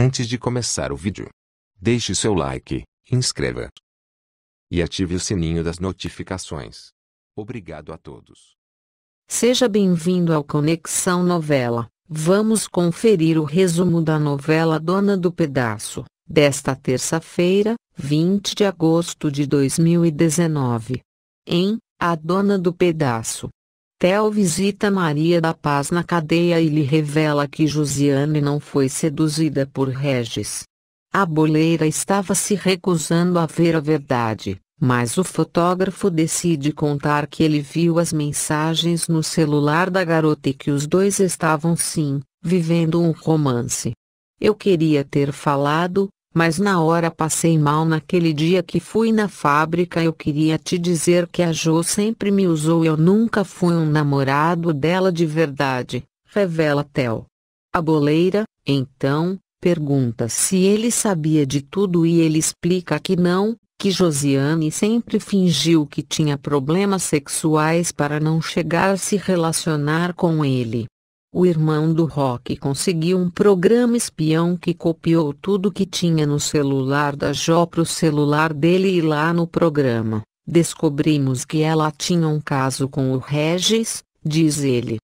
Antes de começar o vídeo, deixe seu like, inscreva se e ative o sininho das notificações. Obrigado a todos. Seja bem-vindo ao Conexão Novela. Vamos conferir o resumo da novela Dona do Pedaço, desta terça-feira, 20 de agosto de 2019. Em A Dona do Pedaço, Theo visita Maria da Paz na cadeia e lhe revela que Josiane não foi seduzida por Regis. A boleira estava se recusando a ver a verdade, mas o fotógrafo decide contar que ele viu as mensagens no celular da garota e que os dois estavam sim, vivendo um romance. Eu queria ter falado, mas na hora passei mal naquele dia que fui na fábrica eu queria te dizer que a Jo sempre me usou eu nunca fui um namorado dela de verdade, revela Tel. A boleira, então, pergunta se ele sabia de tudo e ele explica que não, que Josiane sempre fingiu que tinha problemas sexuais para não chegar a se relacionar com ele o irmão do Rock conseguiu um programa espião que copiou tudo que tinha no celular da Jó pro celular dele e lá no programa, descobrimos que ela tinha um caso com o Regis, diz ele.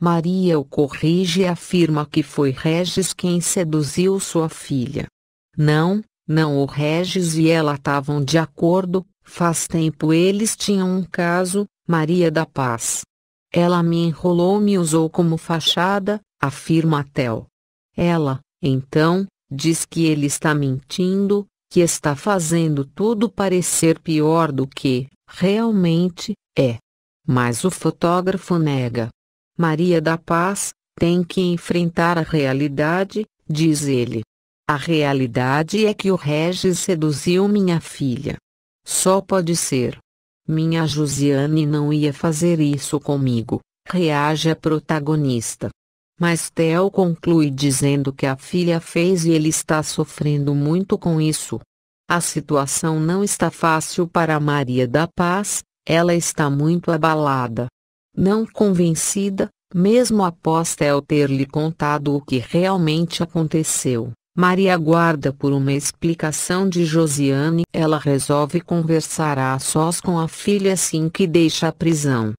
Maria o corrige e afirma que foi Regis quem seduziu sua filha. Não, não o Regis e ela estavam de acordo, faz tempo eles tinham um caso, Maria da Paz. Ela me enrolou me usou como fachada, afirma Tel. Ela, então, diz que ele está mentindo, que está fazendo tudo parecer pior do que realmente é. Mas o fotógrafo nega. Maria da Paz tem que enfrentar a realidade, diz ele. A realidade é que o Regis seduziu minha filha. Só pode ser. Minha Josiane não ia fazer isso comigo, reage a protagonista. Mas Theo conclui dizendo que a filha fez e ele está sofrendo muito com isso. A situação não está fácil para Maria da Paz, ela está muito abalada. Não convencida, mesmo após Theo ter lhe contado o que realmente aconteceu. Maria aguarda por uma explicação de Josiane. Ela resolve conversar a sós com a filha assim que deixa a prisão.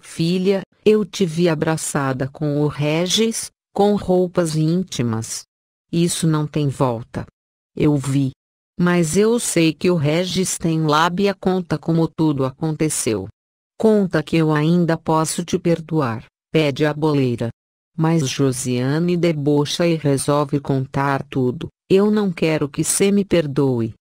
Filha, eu te vi abraçada com o Regis, com roupas íntimas. Isso não tem volta. Eu vi. Mas eu sei que o Regis tem lábia conta como tudo aconteceu. Conta que eu ainda posso te perdoar, pede a boleira. Mas Josiane debocha e resolve contar tudo. Eu não quero que você me perdoe.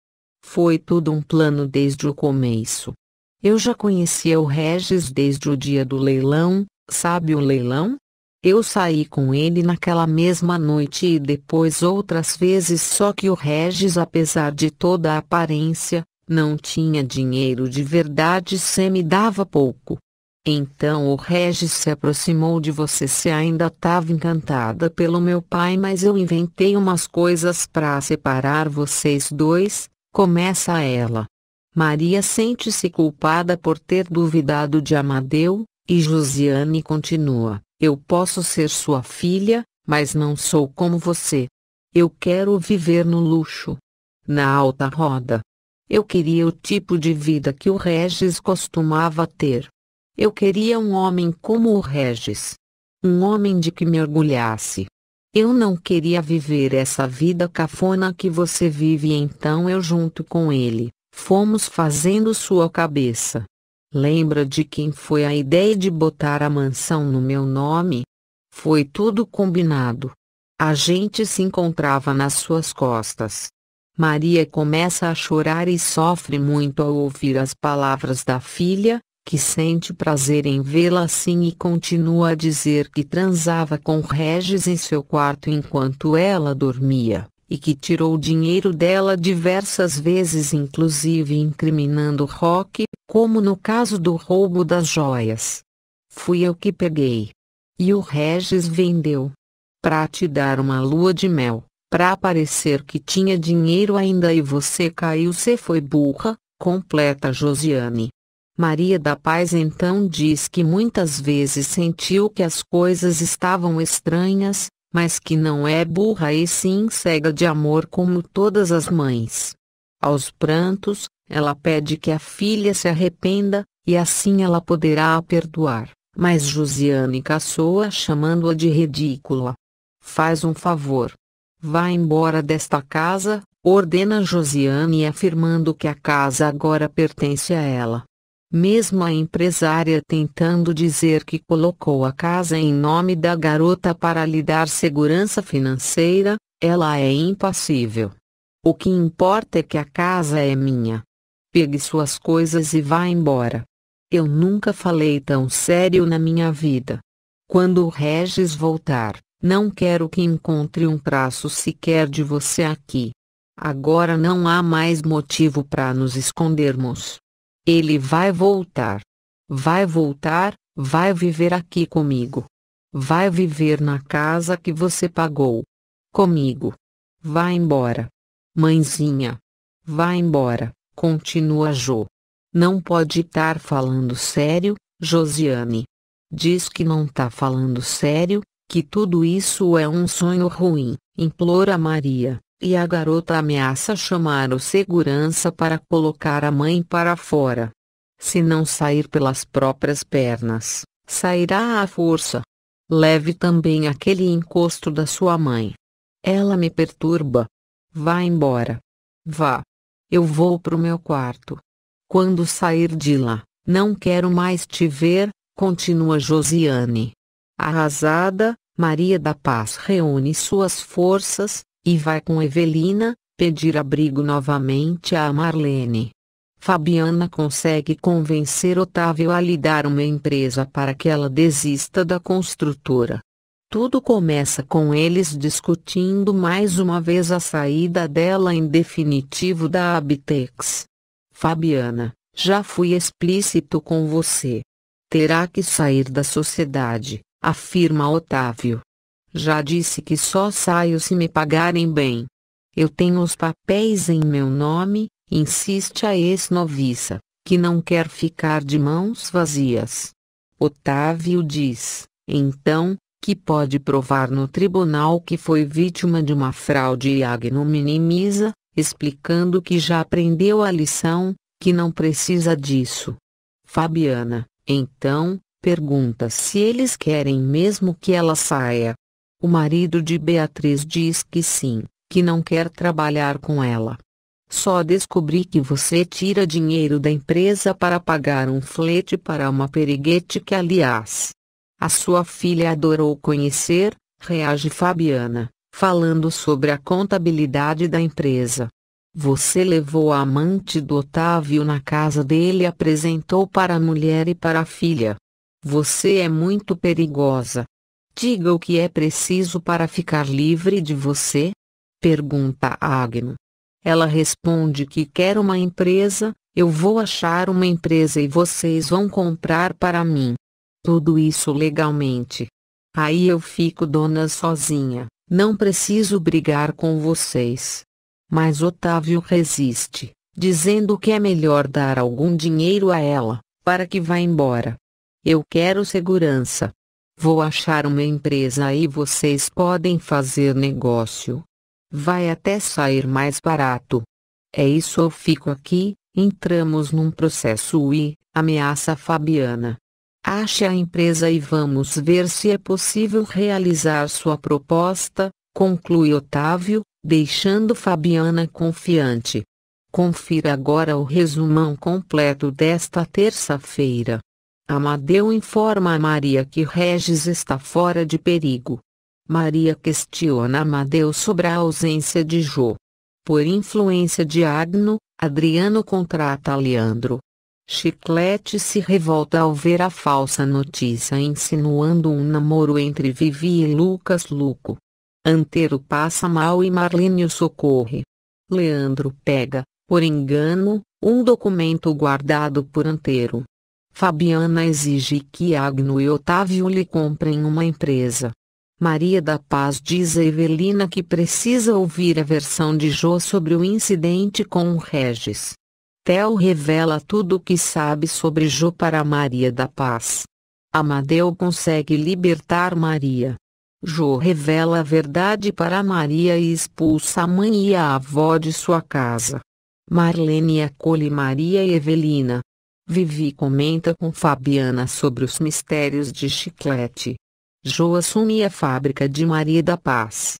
Foi tudo um plano desde o começo. Eu já conhecia o Regis desde o dia do leilão, sabe o leilão? Eu saí com ele naquela mesma noite e depois outras vezes só que o Regis apesar de toda a aparência, não tinha dinheiro de verdade e me dava pouco. Então o Regis se aproximou de você se ainda estava encantada pelo meu pai mas eu inventei umas coisas para separar vocês dois, começa ela. Maria sente-se culpada por ter duvidado de Amadeu, e Josiane continua, eu posso ser sua filha, mas não sou como você. Eu quero viver no luxo. Na alta roda. Eu queria o tipo de vida que o Regis costumava ter. Eu queria um homem como o Regis. Um homem de que me orgulhasse. Eu não queria viver essa vida cafona que você vive então eu junto com ele, fomos fazendo sua cabeça. Lembra de quem foi a ideia de botar a mansão no meu nome? Foi tudo combinado. A gente se encontrava nas suas costas. Maria começa a chorar e sofre muito ao ouvir as palavras da filha, que sente prazer em vê-la assim e continua a dizer que transava com Regis em seu quarto enquanto ela dormia, e que tirou dinheiro dela diversas vezes inclusive incriminando Rock, como no caso do roubo das joias. Fui eu que peguei. E o Regis vendeu. Pra te dar uma lua de mel, pra parecer que tinha dinheiro ainda e você caiu, você foi burra, completa Josiane. Maria da Paz então diz que muitas vezes sentiu que as coisas estavam estranhas, mas que não é burra e sim cega de amor como todas as mães. Aos prantos, ela pede que a filha se arrependa, e assim ela poderá a perdoar, mas Josiane caçoa chamando-a de ridícula. Faz um favor. Vá embora desta casa, ordena Josiane afirmando que a casa agora pertence a ela. Mesmo a empresária tentando dizer que colocou a casa em nome da garota para lhe dar segurança financeira, ela é impassível. O que importa é que a casa é minha. Pegue suas coisas e vá embora. Eu nunca falei tão sério na minha vida. Quando o Regis voltar, não quero que encontre um traço sequer de você aqui. Agora não há mais motivo para nos escondermos. Ele vai voltar. Vai voltar, vai viver aqui comigo. Vai viver na casa que você pagou. Comigo. Vai embora. Mãezinha. Vai embora, continua Jo. Não pode estar falando sério, Josiane. Diz que não tá falando sério, que tudo isso é um sonho ruim, implora Maria e a garota ameaça chamar o segurança para colocar a mãe para fora. Se não sair pelas próprias pernas, sairá à força. Leve também aquele encosto da sua mãe. Ela me perturba. Vá embora. Vá. Eu vou pro meu quarto. Quando sair de lá, não quero mais te ver, continua Josiane. Arrasada, Maria da Paz reúne suas forças, e vai com Evelina, pedir abrigo novamente a Marlene. Fabiana consegue convencer Otávio a lhe dar uma empresa para que ela desista da construtora. Tudo começa com eles discutindo mais uma vez a saída dela em definitivo da Abtex. Fabiana, já fui explícito com você. Terá que sair da sociedade, afirma Otávio. Já disse que só saio se me pagarem bem. Eu tenho os papéis em meu nome, insiste a ex-noviça, que não quer ficar de mãos vazias. Otávio diz, então, que pode provar no tribunal que foi vítima de uma fraude e Agno minimiza, explicando que já aprendeu a lição, que não precisa disso. Fabiana, então, pergunta se eles querem mesmo que ela saia, o marido de Beatriz diz que sim, que não quer trabalhar com ela. Só descobri que você tira dinheiro da empresa para pagar um flete para uma periguete que aliás. A sua filha adorou conhecer, reage Fabiana, falando sobre a contabilidade da empresa. Você levou a amante do Otávio na casa dele e apresentou para a mulher e para a filha. Você é muito perigosa, Diga o que é preciso para ficar livre de você? Pergunta Agno. Ela responde que quer uma empresa, eu vou achar uma empresa e vocês vão comprar para mim. Tudo isso legalmente. Aí eu fico dona sozinha, não preciso brigar com vocês. Mas Otávio resiste, dizendo que é melhor dar algum dinheiro a ela, para que vá embora. Eu quero segurança, Vou achar uma empresa e vocês podem fazer negócio. Vai até sair mais barato. É isso eu fico aqui, entramos num processo e, ameaça Fabiana. Ache a empresa e vamos ver se é possível realizar sua proposta, conclui Otávio, deixando Fabiana confiante. Confira agora o resumão completo desta terça-feira. Amadeu informa a Maria que Regis está fora de perigo. Maria questiona Amadeu sobre a ausência de Jô. Por influência de Agno, Adriano contrata Leandro. Chiclete se revolta ao ver a falsa notícia insinuando um namoro entre Vivi e Lucas Luco. Antero passa mal e Marlene o socorre. Leandro pega, por engano, um documento guardado por Antero. Fabiana exige que Agno e Otávio lhe comprem uma empresa. Maria da Paz diz a Evelina que precisa ouvir a versão de Jô sobre o incidente com o Regis. Theo revela tudo o que sabe sobre Jô para Maria da Paz. Amadeu consegue libertar Maria. Jô revela a verdade para Maria e expulsa a mãe e a avó de sua casa. Marlene acolhe Maria e Evelina, Vivi comenta com Fabiana sobre os mistérios de chiclete. Jo assume a fábrica de Maria da Paz,